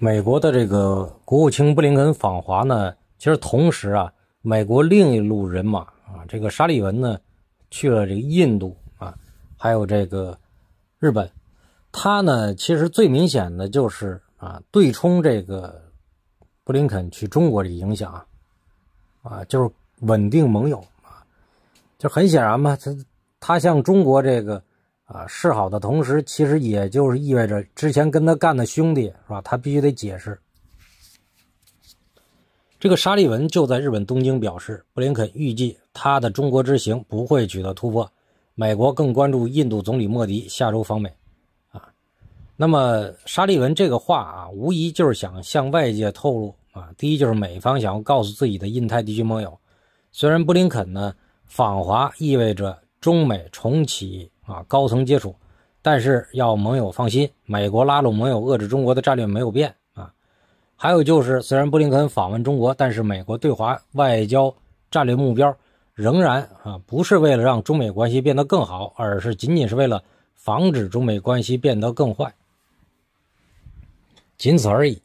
美国的这个国务卿布林肯访华呢，其实同时啊，美国另一路人马啊，这个沙利文呢，去了这个印度啊，还有这个日本，他呢，其实最明显的就是啊，对冲这个布林肯去中国的影响啊，就是稳定盟友啊，就很显然嘛，他他向中国这个。啊，示好的同时，其实也就是意味着之前跟他干的兄弟是吧？他必须得解释。这个沙利文就在日本东京表示，布林肯预计他的中国之行不会取得突破。美国更关注印度总理莫迪下周访美。啊，那么沙利文这个话啊，无疑就是想向外界透露啊，第一就是美方想要告诉自己的印太地区盟友，虽然布林肯呢访华意味着中美重启。啊，高层接触，但是要盟友放心，美国拉拢盟友遏制中国的战略没有变啊。还有就是，虽然布林肯访问中国，但是美国对华外交战略目标仍然啊，不是为了让中美关系变得更好，而是仅仅是为了防止中美关系变得更坏，仅此而已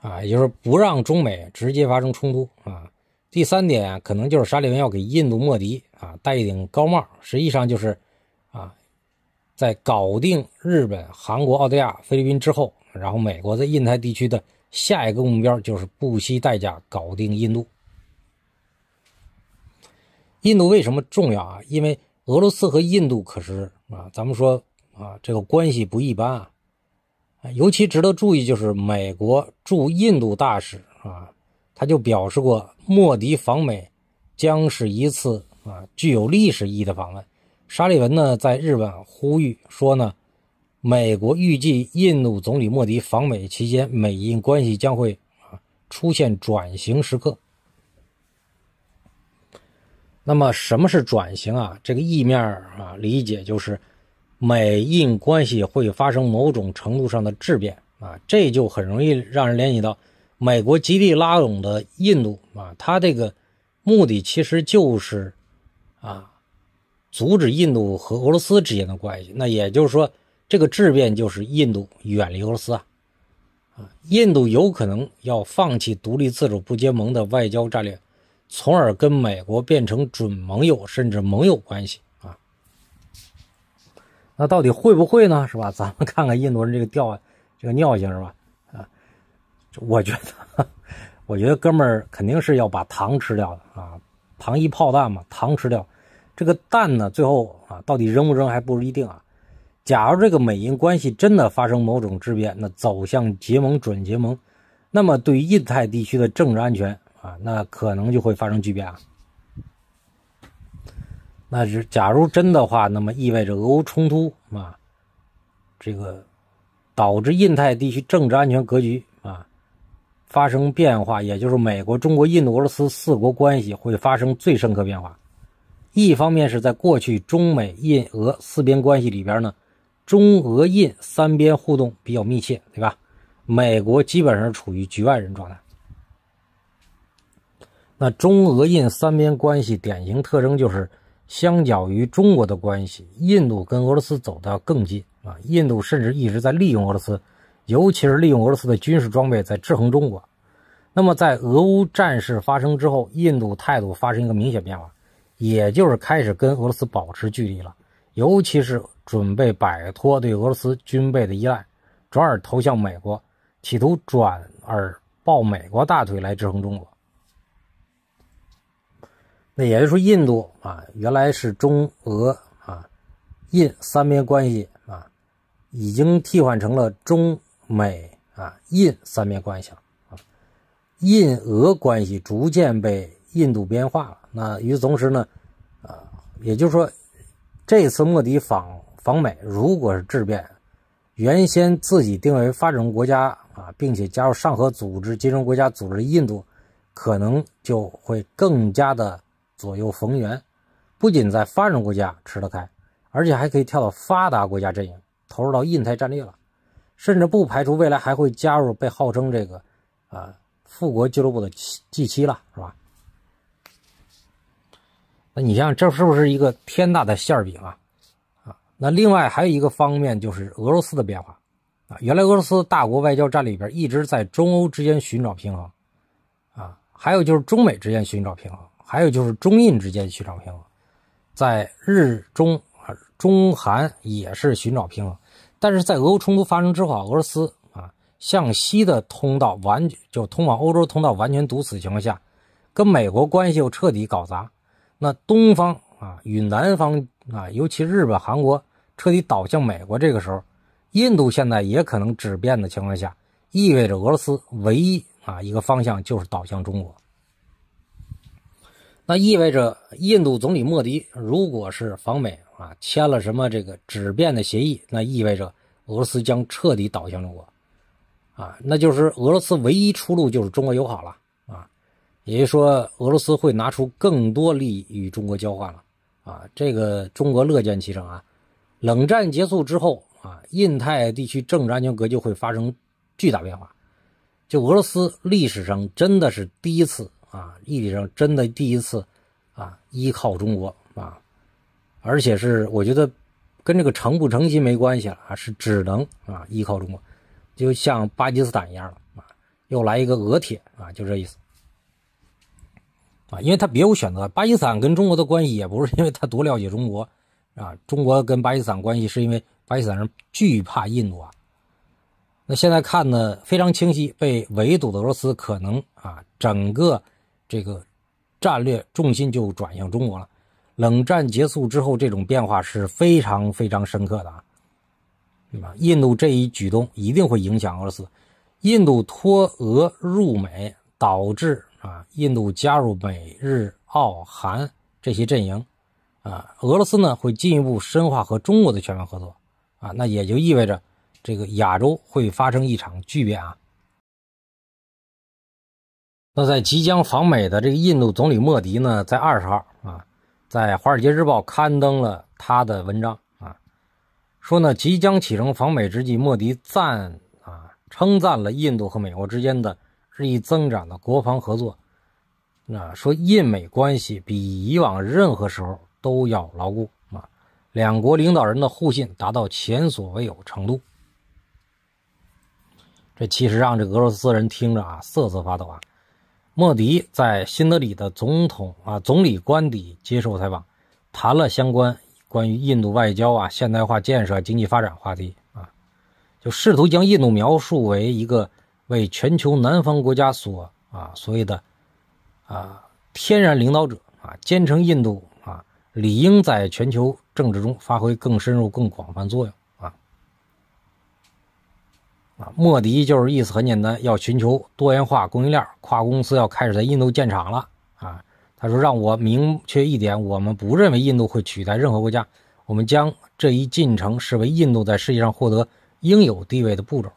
啊，也就是不让中美直接发生冲突啊。第三点可能就是沙利文要给印度莫迪啊戴一顶高帽，实际上就是。啊，在搞定日本、韩国、澳大利亚、菲律宾之后，然后美国在印太地区的下一个目标就是不惜代价搞定印度。印度为什么重要啊？因为俄罗斯和印度可是啊，咱们说啊，这个关系不一般啊。尤其值得注意，就是美国驻印度大使啊，他就表示过，莫迪访美将是一次啊具有历史意义的访问。沙利文呢，在日本呼吁说呢，美国预计印度总理莫迪访美期间，美印关系将会出现转型时刻。那么，什么是转型啊？这个意面啊，理解就是，美印关系会发生某种程度上的质变啊。这就很容易让人联想到，美国极力拉拢的印度啊，他这个目的其实就是啊。阻止印度和俄罗斯之间的关系，那也就是说，这个质变就是印度远离俄罗斯啊啊！印度有可能要放弃独立自主不结盟的外交战略，从而跟美国变成准盟友甚至盟友关系啊。那到底会不会呢？是吧？咱们看看印度人这个调这个尿性是吧？啊，我觉得，我觉得哥们儿肯定是要把糖吃掉的啊，糖衣炮弹嘛，糖吃掉。这个蛋呢，最后啊，到底扔不扔还不一定啊。假如这个美英关系真的发生某种质变，那走向结盟、准结盟，那么对于印太地区的政治安全啊，那可能就会发生巨变啊。那是假如真的话，那么意味着俄乌冲突啊，这个导致印太地区政治安全格局啊发生变化，也就是美国、中国、印度、俄罗斯四国关系会发生最深刻变化。一方面是在过去中美印俄四边关系里边呢，中俄印三边互动比较密切，对吧？美国基本上处于局外人状态。那中俄印三边关系典型特征就是，相较于中国的关系，印度跟俄罗斯走得更近啊。印度甚至一直在利用俄罗斯，尤其是利用俄罗斯的军事装备在制衡中国。那么在俄乌战事发生之后，印度态度发生一个明显变化。也就是开始跟俄罗斯保持距离了，尤其是准备摆脱对俄罗斯军备的依赖，转而投向美国，企图转而抱美国大腿来制衡中国。那也就是说，印度啊，原来是中俄啊印三边关系啊，已经替换成了中美啊印三边关系了啊，印俄关系逐渐被印度边化了。那与此同时呢，啊，也就是说，这次莫迪访访美如果是质变，原先自己定为发展中国家啊，并且加入上合组织、金融国家组织的印度，可能就会更加的左右逢源，不仅在发展国家吃得开，而且还可以跳到发达国家阵营，投入到印太战略了，甚至不排除未来还会加入被号称这个，啊富国俱乐部的 G 七了，是吧？那你想想，这是不是一个天大的馅儿饼啊？啊，那另外还有一个方面就是俄罗斯的变化啊，原来俄罗斯大国外交战里边一直在中欧之间寻找平衡啊，还有就是中美之间寻找平衡，还有就是中印之间寻找平衡，在日中啊中韩也是寻找平衡，但是在俄乌冲突发生之后，俄罗斯啊向西的通道完就通往欧洲通道完全堵死的情况下，跟美国关系又彻底搞砸。那东方啊，与南方啊，尤其日本、韩国彻底倒向美国这个时候，印度现在也可能止变的情况下，意味着俄罗斯唯一啊一个方向就是倒向中国。那意味着印度总理莫迪如果是访美啊，签了什么这个止变的协议，那意味着俄罗斯将彻底倒向中国，啊，那就是俄罗斯唯一出路就是中国友好了。也就是说，俄罗斯会拿出更多利益与中国交换了啊！这个中国乐见其成啊！冷战结束之后啊，印太地区政治安全格局会发生巨大变化。就俄罗斯历史上真的是第一次啊，历史上真的第一次啊，依靠中国啊，而且是我觉得跟这个诚不诚心没关系了啊，是只能啊依靠中国，就像巴基斯坦一样了啊，又来一个俄铁啊，就这意思。啊，因为他别无选择。巴基斯坦跟中国的关系也不是因为他多了解中国，啊，中国跟巴基斯坦关系是因为巴基斯坦人惧怕印度啊。那现在看呢非常清晰，被围堵的俄罗斯可能啊，整个这个战略重心就转向中国了。冷战结束之后，这种变化是非常非常深刻的啊。那么印度这一举动一定会影响俄罗斯。印度脱俄入美，导致。啊，印度加入美日澳韩这些阵营，啊，俄罗斯呢会进一步深化和中国的全面合作，啊，那也就意味着这个亚洲会发生一场巨变啊。那在即将访美的这个印度总理莫迪呢，在二十号啊，在《华尔街日报》刊登了他的文章啊，说呢即将启程访美之际，莫迪赞啊称赞了印度和美国之间的。日益增长的国防合作，那说印美关系比以往任何时候都要牢固啊，两国领导人的互信达到前所未有程度。这其实让这俄罗斯人听着啊瑟瑟发抖啊。莫迪在新德里的总统啊总理官邸接受采访，谈了相关关于印度外交啊现代化建设经济发展话题啊，就试图将印度描述为一个。为全球南方国家所啊所谓的啊天然领导者啊，坚称印度啊，理应在全球政治中发挥更深入、更广泛作用啊啊。莫迪就是意思很简单，要寻求多元化供应链，跨国公司要开始在印度建厂了啊。他说：“让我明确一点，我们不认为印度会取代任何国家，我们将这一进程视为印度在世界上获得应有地位的步骤。”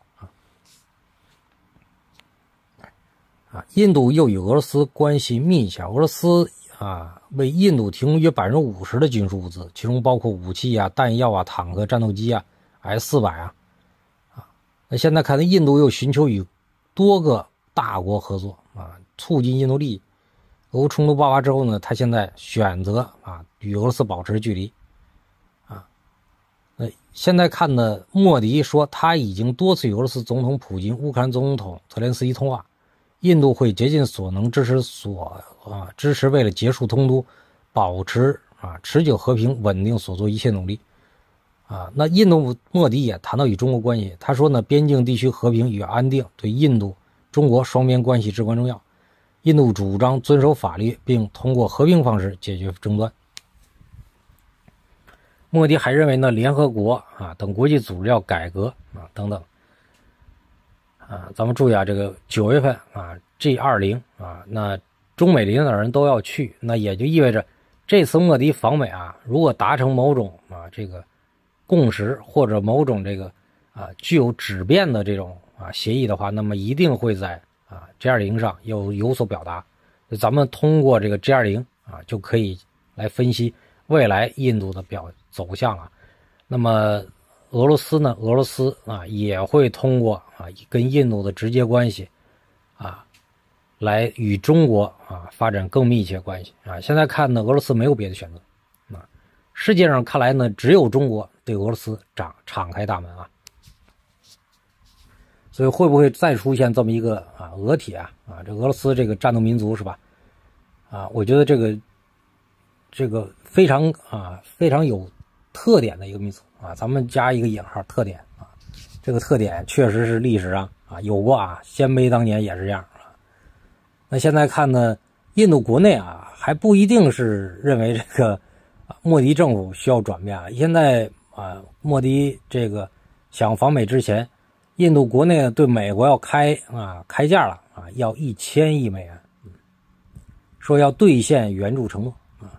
印度又与俄罗斯关系密切，俄罗斯啊为印度提供约百分之五十的军事物资，其中包括武器啊、弹药啊、坦克、战斗机啊、S 四百啊啊。那现在看来，印度又寻求与多个大国合作啊，促进印度利益。俄乌冲突爆发之后呢，他现在选择啊与俄罗斯保持距离啊。那现在看的莫迪说他已经多次与俄罗斯总统普京、乌克兰总统泽连斯基通话。印度会竭尽所能支持所啊支持为了结束冲突、保持啊持久和平稳定所做一切努力啊。那印度莫迪也谈到与中国关系，他说呢，边境地区和平与安定对印度中国双边关系至关重要。印度主张遵守法律，并通过和平方式解决争端。莫迪还认为呢，联合国啊等国际组织要改革啊等等。啊，咱们注意啊，这个九月份啊，G20 啊，那中美领导人都要去，那也就意味着这次莫迪访美啊，如果达成某种啊这个共识或者某种这个啊具有质变的这种啊协议的话，那么一定会在啊 G20 上有有所表达。咱们通过这个 G20 啊，就可以来分析未来印度的表走向了。那么俄罗斯呢？俄罗斯啊也会通过。跟印度的直接关系，啊，来与中国啊发展更密切关系啊。现在看呢，俄罗斯没有别的选择啊。世界上看来呢，只有中国对俄罗斯敞敞开大门啊。所以会不会再出现这么一个啊俄铁啊？啊，这俄罗斯这个战斗民族是吧？啊，我觉得这个这个非常啊非常有特点的一个民族啊。咱们加一个引号，特点。这个特点确实是历史上啊有过啊，鲜卑当年也是这样啊。那现在看呢，印度国内啊还不一定是认为这个莫迪政府需要转变啊。现在啊，莫迪这个想访美之前，印度国内对美国要开啊开价了啊，要一千亿美元，说要兑现援助承诺啊。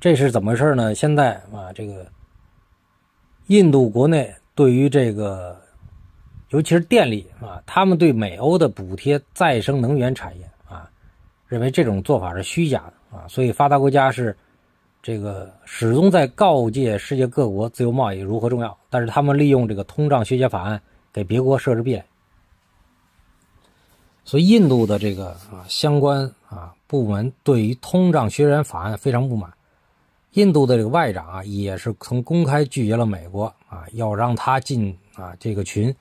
这是怎么回事呢？现在啊，这个印度国内。对于这个，尤其是电力啊，他们对美欧的补贴再生能源产业啊，认为这种做法是虚假的啊，所以发达国家是这个始终在告诫世界各国自由贸易如何重要，但是他们利用这个通胀削减法案给别国设置壁垒，所以印度的这个啊相关啊部门对于通胀削减法案非常不满，印度的这个外长啊也是曾公开拒绝了美国。啊，要让他进啊这个群，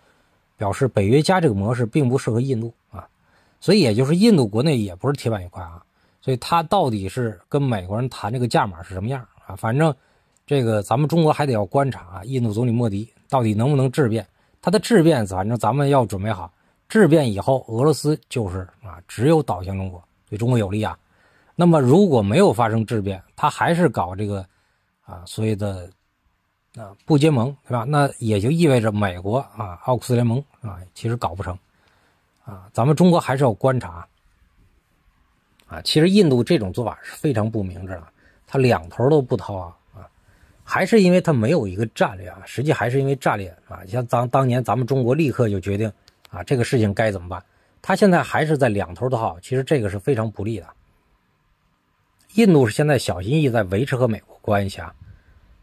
表示北约加这个模式并不适合印度啊，所以也就是印度国内也不是铁板一块啊，所以他到底是跟美国人谈这个价码是什么样啊？反正这个咱们中国还得要观察印度总理莫迪到底能不能质变，他的质变，反正咱们要准备好质变以后，俄罗斯就是啊，只有倒向中国，对中国有利啊。那么如果没有发生质变，他还是搞这个啊所谓的。啊，不结盟，对吧？那也就意味着美国啊、奥克斯联盟啊，其实搞不成。啊，咱们中国还是要观察。啊，其实印度这种做法是非常不明智的，他两头都不掏啊啊，还是因为他没有一个战略啊，实际还是因为战略啊。像当当年咱们中国立刻就决定啊，这个事情该怎么办。他现在还是在两头都掏，其实这个是非常不利的。印度是现在小心翼翼在维持和美国关系啊。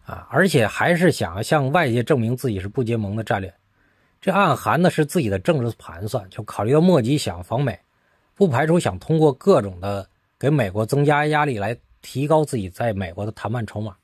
啊，而且还是想要向外界证明自己是不结盟的战略，这暗含的是自己的政治盘算。就考虑到莫吉想防美，不排除想通过各种的给美国增加压力来提高自己在美国的谈判筹码。